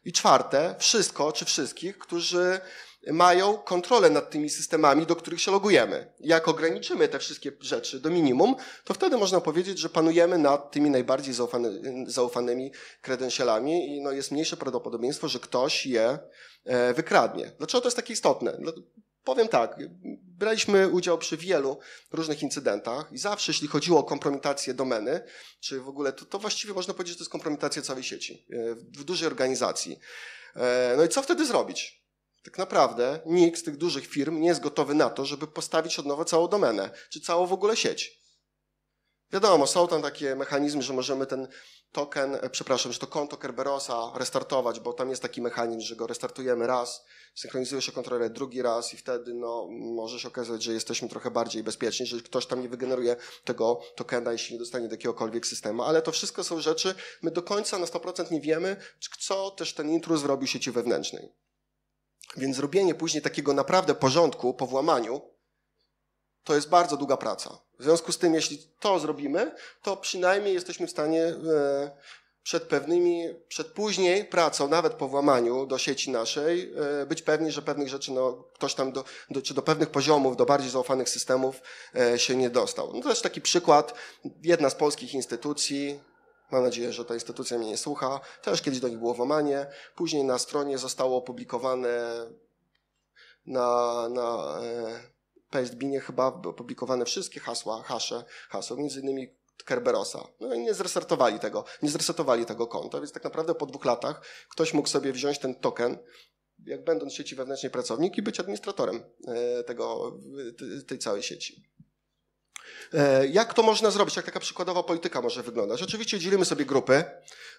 I czwarte, wszystko czy wszystkich, którzy mają kontrolę nad tymi systemami, do których się logujemy. Jak ograniczymy te wszystkie rzeczy do minimum, to wtedy można powiedzieć, że panujemy nad tymi najbardziej zaufany, zaufanymi kredensialami i no jest mniejsze prawdopodobieństwo, że ktoś je e, wykradnie. Dlaczego to jest takie istotne? No, powiem tak, braliśmy udział przy wielu różnych incydentach i zawsze, jeśli chodziło o kompromitację domeny, czy w ogóle, to, to właściwie można powiedzieć, że to jest kompromitacja całej sieci e, w dużej organizacji. E, no i co wtedy zrobić? tak naprawdę nikt z tych dużych firm nie jest gotowy na to, żeby postawić od nowa całą domenę, czy całą w ogóle sieć. Wiadomo, są tam takie mechanizmy, że możemy ten token, e, przepraszam, że to konto Kerberosa restartować, bo tam jest taki mechanizm, że go restartujemy raz, synchronizujesz się kontrolę drugi raz i wtedy no, może się okazać, że jesteśmy trochę bardziej bezpieczni, że ktoś tam nie wygeneruje tego tokena, jeśli nie dostanie do jakiegokolwiek systemu. Ale to wszystko są rzeczy, my do końca na 100% nie wiemy, co też ten intruz zrobił sieci wewnętrznej. Więc zrobienie później takiego naprawdę porządku po włamaniu to jest bardzo długa praca. W związku z tym, jeśli to zrobimy, to przynajmniej jesteśmy w stanie e, przed pewnymi, przed później pracą, nawet po włamaniu do sieci naszej, e, być pewni, że pewnych rzeczy no, ktoś tam do, do, czy do pewnych poziomów, do bardziej zaufanych systemów e, się nie dostał. No, to jest taki przykład, jedna z polskich instytucji, Mam nadzieję, że ta instytucja mnie nie słucha. Też kiedyś do nich było włamanie. Później na stronie zostało opublikowane na, na e, PSBinie chyba opublikowane wszystkie hasła, hasze, hasło, między innymi Kerberosa. No i nie zresetowali tego, nie zresetowali tego konta, więc tak naprawdę po dwóch latach ktoś mógł sobie wziąć ten token, jak będąc sieci wewnętrznej pracownik i być administratorem e, tego, tej całej sieci. E, jak to można zrobić? Jak taka przykładowa polityka może wyglądać? Oczywiście dzielimy sobie grupy,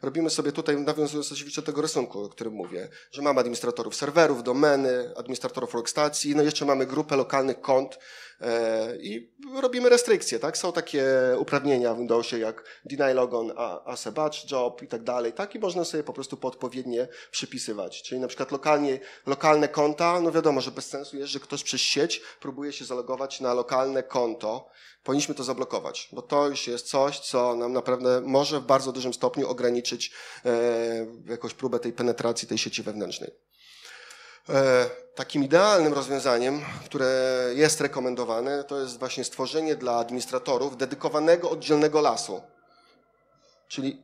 robimy sobie tutaj, nawiązując oczywiście do tego rysunku, o którym mówię, że mamy administratorów serwerów, domeny, administratorów workstacji, no jeszcze mamy grupę lokalnych kont, E, I robimy restrykcje, tak? Są takie uprawnienia w Windowsie jak deny logon as a batch job i tak dalej, tak? I można sobie po prostu podpowiednie przypisywać. Czyli na przykład lokalnie, lokalne konta, no wiadomo, że bez sensu jest, że ktoś przez sieć próbuje się zalogować na lokalne konto. Powinniśmy to zablokować, bo to już jest coś, co nam naprawdę może w bardzo dużym stopniu ograniczyć e, jakąś próbę tej penetracji tej sieci wewnętrznej. E, takim idealnym rozwiązaniem, które jest rekomendowane, to jest właśnie stworzenie dla administratorów dedykowanego oddzielnego lasu. Czyli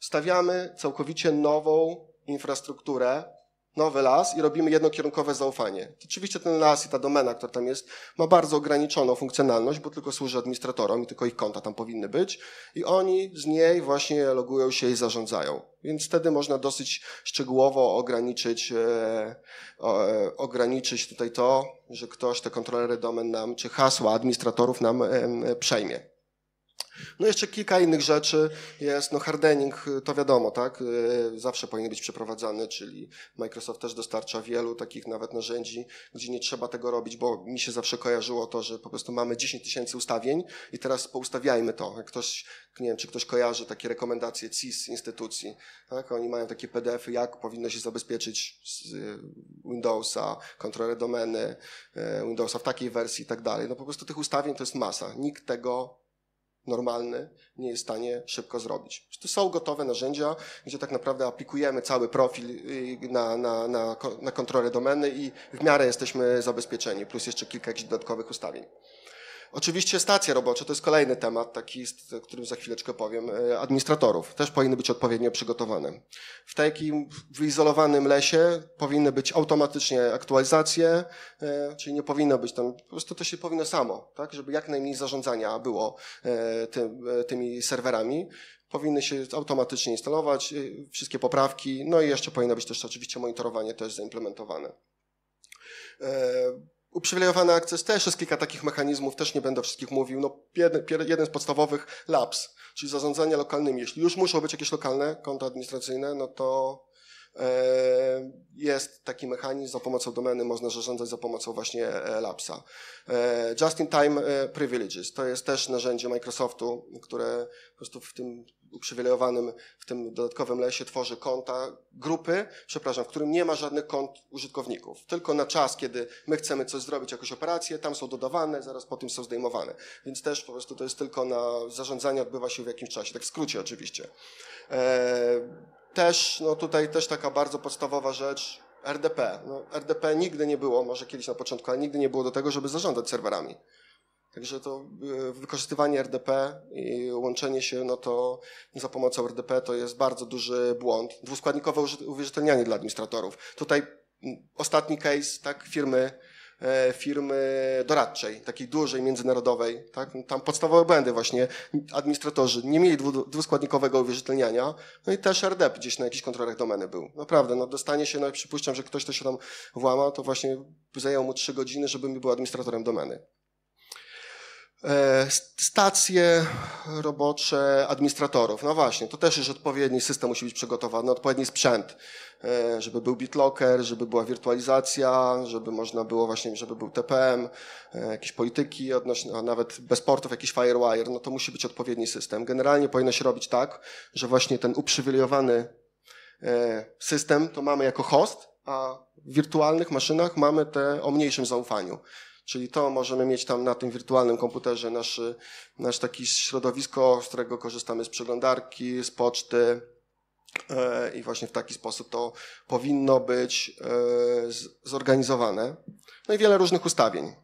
stawiamy całkowicie nową infrastrukturę nowy las i robimy jednokierunkowe zaufanie. oczywiście ten las i ta domena, która tam jest, ma bardzo ograniczoną funkcjonalność, bo tylko służy administratorom i tylko ich konta tam powinny być i oni z niej właśnie logują się i zarządzają. Więc wtedy można dosyć szczegółowo ograniczyć, e, e, ograniczyć tutaj to, że ktoś te kontrolery domen nam, czy hasła administratorów nam e, przejmie. No jeszcze kilka innych rzeczy jest, no hardening to wiadomo, tak, y, zawsze powinien być przeprowadzany, czyli Microsoft też dostarcza wielu takich nawet narzędzi, gdzie nie trzeba tego robić, bo mi się zawsze kojarzyło to, że po prostu mamy 10 tysięcy ustawień i teraz poustawiajmy to. Jak ktoś, nie wiem, czy ktoś kojarzy takie rekomendacje CIS instytucji, tak, oni mają takie PDF-y, jak powinno się zabezpieczyć z y, Windowsa, kontrolę domeny, y, Windowsa w takiej wersji i tak dalej. No po prostu tych ustawień to jest masa, nikt tego normalny nie jest w stanie szybko zrobić. Tu są gotowe narzędzia, gdzie tak naprawdę aplikujemy cały profil y, na, na, na, na kontrolę domeny i w miarę jesteśmy zabezpieczeni, plus jeszcze kilka jakichś dodatkowych ustawień. Oczywiście stacje robocze to jest kolejny temat, taki, o którym za chwileczkę powiem, e, administratorów. Też powinny być odpowiednio przygotowane. W takim wyizolowanym lesie powinny być automatycznie aktualizacje, e, czyli nie powinno być tam, po prostu to się powinno samo, tak, żeby jak najmniej zarządzania było e, tymi serwerami powinny się automatycznie instalować, wszystkie poprawki, no i jeszcze powinno być też oczywiście monitorowanie też zaimplementowane. Uprzywilejowany akces też jest kilka takich mechanizmów, też nie będę wszystkich mówił. No, jeden, jeden z podstawowych LAPS, czyli zarządzanie lokalnymi. Jeśli już muszą być jakieś lokalne konta administracyjne, no to e, jest taki mechanizm, za pomocą domeny można zarządzać za pomocą właśnie e, Lapsa. E, Just-in-time privileges to jest też narzędzie Microsoftu, które po prostu w tym uprzywilejowanym w tym dodatkowym lesie tworzy konta, grupy, przepraszam, w którym nie ma żadnych kont użytkowników. Tylko na czas, kiedy my chcemy coś zrobić, jakąś operację, tam są dodawane, zaraz po tym są zdejmowane. Więc też po prostu to jest tylko na zarządzanie odbywa się w jakimś czasie, tak w skrócie oczywiście. E, też, no tutaj też taka bardzo podstawowa rzecz, RDP. No, RDP nigdy nie było, może kiedyś na początku, ale nigdy nie było do tego, żeby zarządzać serwerami. Także to e, wykorzystywanie RDP i łączenie się no to za pomocą RDP to jest bardzo duży błąd. Dwuskładnikowe uwierzytelnianie dla administratorów. Tutaj ostatni case tak, firmy, e, firmy doradczej, takiej dużej, międzynarodowej. Tak? Tam podstawowe błędy właśnie. Administratorzy nie mieli dwuskładnikowego uwierzytelniania, no i też RDP gdzieś na jakichś kontrolach domeny był. Naprawdę, no dostanie się, no przypuszczam, że ktoś, to się tam włama, to właśnie zajęło mu trzy godziny, żeby mi był administratorem domeny. E, stacje robocze administratorów. No właśnie, to też już odpowiedni system musi być przygotowany, odpowiedni sprzęt, e, żeby był BitLocker, żeby była wirtualizacja, żeby można było właśnie, żeby był TPM, e, jakieś polityki, odnośnie, a nawet bez portów jakiś FireWire, no to musi być odpowiedni system. Generalnie powinno się robić tak, że właśnie ten uprzywilejowany system to mamy jako host, a w wirtualnych maszynach mamy te o mniejszym zaufaniu. Czyli to możemy mieć tam na tym wirtualnym komputerze nasz, nasz taki środowisko, z którego korzystamy z przeglądarki, z poczty. E, I właśnie w taki sposób to powinno być e, zorganizowane. No i wiele różnych ustawień.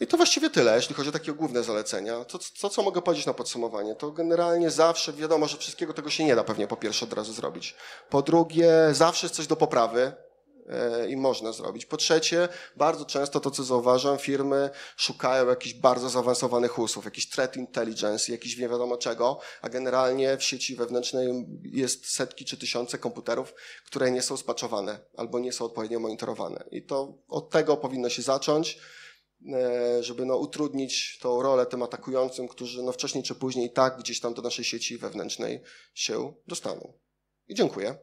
I to właściwie tyle, jeśli chodzi o takie główne zalecenia. To, to, co mogę powiedzieć na podsumowanie, to generalnie zawsze wiadomo, że wszystkiego tego się nie da pewnie po pierwsze od razu zrobić. Po drugie, zawsze jest coś do poprawy. E, i można zrobić. Po trzecie, bardzo często to, co zauważam, firmy szukają jakichś bardzo zaawansowanych usług, jakiś threat intelligence, jakiś nie wiadomo czego, a generalnie w sieci wewnętrznej jest setki czy tysiące komputerów, które nie są spaczowane albo nie są odpowiednio monitorowane. I to od tego powinno się zacząć e, żeby no, utrudnić tą rolę tym atakującym, którzy no, wcześniej czy później tak gdzieś tam do naszej sieci wewnętrznej się dostaną. I dziękuję.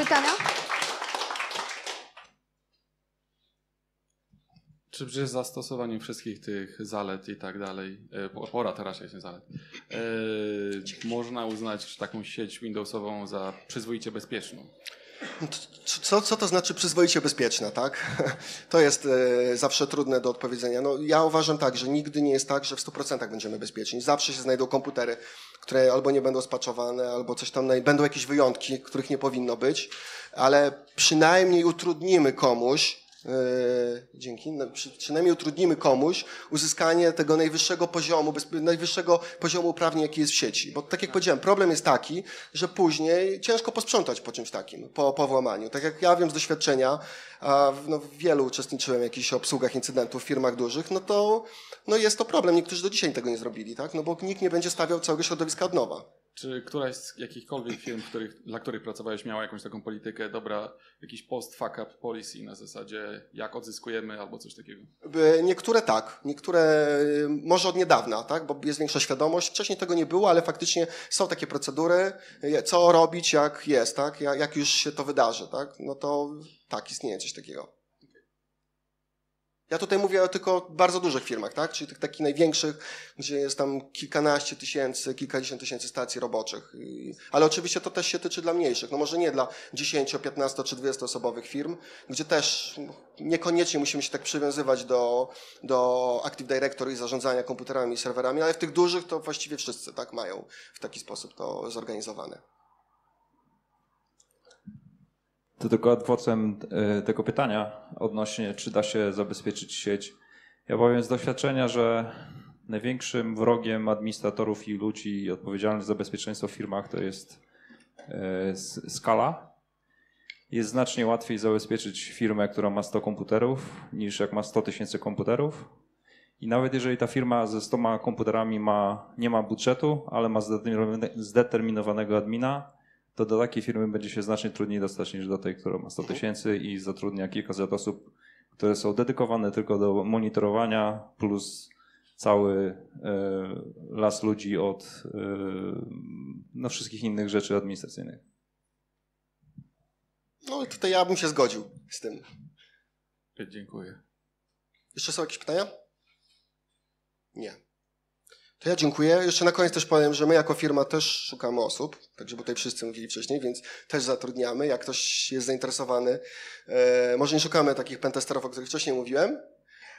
Pytania? Czy przy zastosowaniu wszystkich tych zalet i tak dalej, e, porad raczej się zalet, yy, można uznać taką sieć Windowsową za przyzwoicie bezpieczną? No co, co to znaczy przyzwoicie bezpieczna, tak? To jest e, zawsze trudne do odpowiedzenia. No, ja uważam tak, że nigdy nie jest tak, że w 100% będziemy bezpieczni. Zawsze się znajdą komputery, które albo nie będą spaczowane, albo coś tam, no będą jakieś wyjątki, których nie powinno być, ale przynajmniej utrudnimy komuś E, dzięki, no, przynajmniej utrudnimy komuś uzyskanie tego najwyższego poziomu, najwyższego poziomu uprawnień, jaki jest w sieci. Bo tak jak tak. powiedziałem, problem jest taki, że później ciężko posprzątać po czymś takim, po, po włamaniu. Tak jak ja wiem z doświadczenia, a no, wielu uczestniczyłem w jakichś obsługach incydentów w firmach dużych, no to no jest to problem. Niektórzy do dzisiaj tego nie zrobili, tak? No bo nikt nie będzie stawiał całego środowiska od nowa. Czy któraś z jakichkolwiek firm, których, dla których pracowałeś, miała jakąś taką politykę, dobra, jakiś post-fuck-up policy na zasadzie, jak odzyskujemy albo coś takiego? E, niektóre tak, niektóre e, może od niedawna, tak, bo jest większa świadomość. Wcześniej tego nie było, ale faktycznie są takie procedury, e, co robić, jak jest, tak, jak już się to wydarzy, tak, no to tak, istnieje coś takiego. Ja tutaj mówię tylko o bardzo dużych firmach, tak? Czyli tych takich największych, gdzie jest tam kilkanaście tysięcy, kilkadziesiąt tysięcy stacji roboczych. ale oczywiście to też się tyczy dla mniejszych. No może nie dla 10, 15 czy 20 osobowych firm, gdzie też niekoniecznie musimy się tak przywiązywać do, do Active Directory i zarządzania komputerami i serwerami, ale w tych dużych to właściwie wszyscy tak mają w taki sposób to zorganizowane. To tylko adwocem e, tego pytania odnośnie, czy da się zabezpieczyć sieć. Ja powiem z doświadczenia, że największym wrogiem administratorów i ludzi odpowiedzialnych za bezpieczeństwo w firmach to jest e, skala. Jest znacznie łatwiej zabezpieczyć firmę, która ma 100 komputerów, niż jak ma 100 tysięcy komputerów. I nawet jeżeli ta firma ze 100 komputerami ma, nie ma budżetu, ale ma zdeterminowanego admina, to do takiej firmy będzie się znacznie trudniej dostać niż do tej, która ma 100 mhm. tysięcy i zatrudnia kilkaset osób, które są dedykowane tylko do monitorowania plus cały e, las ludzi od e, no, wszystkich innych rzeczy administracyjnych. No tutaj ja bym się zgodził z tym. Dziękuję. Jeszcze są jakieś pytania? Nie. To ja dziękuję. Jeszcze na koniec też powiem, że my jako firma też szukamy osób, także bo tutaj wszyscy mówili wcześniej, więc też zatrudniamy. Jak ktoś jest zainteresowany, e, może nie szukamy takich pentesterów, o których wcześniej mówiłem,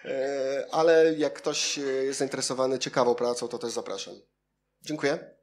e, ale jak ktoś jest zainteresowany ciekawą pracą, to też zapraszam. Dziękuję.